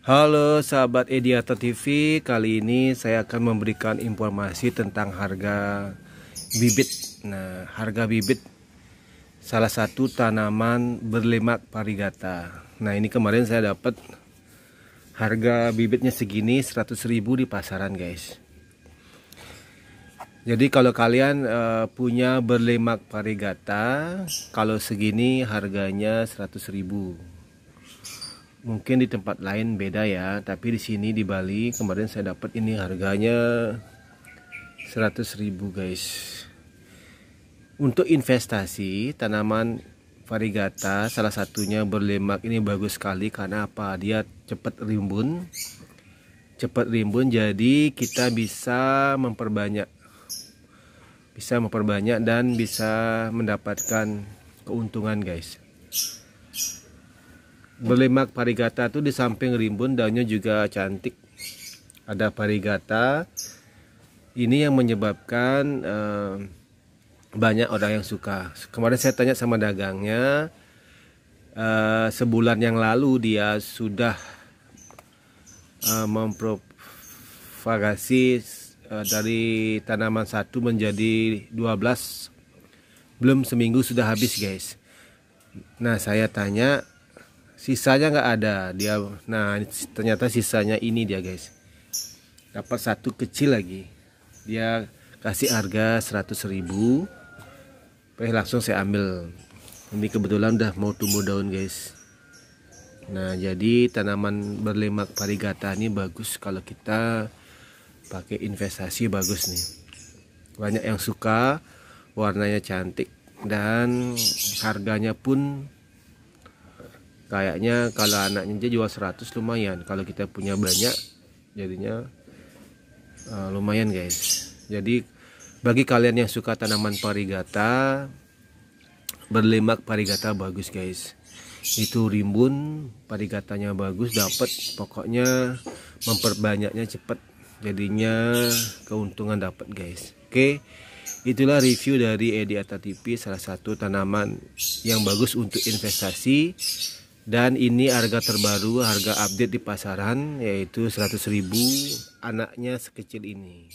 Halo sahabat Ediata TV, kali ini saya akan memberikan informasi tentang harga bibit. Nah, harga bibit salah satu tanaman berlemak parigata. Nah, ini kemarin saya dapat harga bibitnya segini 100.000 di pasaran, guys. Jadi kalau kalian uh, punya berlemak parigata, kalau segini harganya ribu mungkin di tempat lain beda ya tapi di sini di Bali kemarin saya dapat ini harganya 100.000 guys untuk investasi tanaman varigata salah satunya berlemak ini bagus sekali karena apa dia cepat rimbun cepat rimbun jadi kita bisa memperbanyak bisa memperbanyak dan bisa mendapatkan keuntungan guys berlemak parigata tuh di samping rimbun daunnya juga cantik ada parigata ini yang menyebabkan uh, banyak orang yang suka kemarin saya tanya sama dagangnya uh, sebulan yang lalu dia sudah uh, eh, mempropagasi uh, dari tanaman satu menjadi 12 belum seminggu sudah habis guys nah saya tanya sisanya nggak ada dia nah ternyata sisanya ini dia guys dapat satu kecil lagi dia kasih harga 100.000 eh langsung saya ambil ini kebetulan udah mau tumbuh daun guys nah jadi tanaman berlemak parigata ini bagus kalau kita pakai investasi bagus nih banyak yang suka warnanya cantik dan harganya pun kayaknya kalau anaknya aja jual 100 lumayan kalau kita punya banyak jadinya uh, lumayan guys jadi bagi kalian yang suka tanaman parigata berlemak parigata bagus guys itu rimbun parigatanya bagus dapat pokoknya memperbanyaknya cepat jadinya keuntungan dapat guys oke itulah review dari Edi Atatipi salah satu tanaman yang bagus untuk investasi dan ini harga terbaru harga update di pasaran yaitu 100.000 anaknya sekecil ini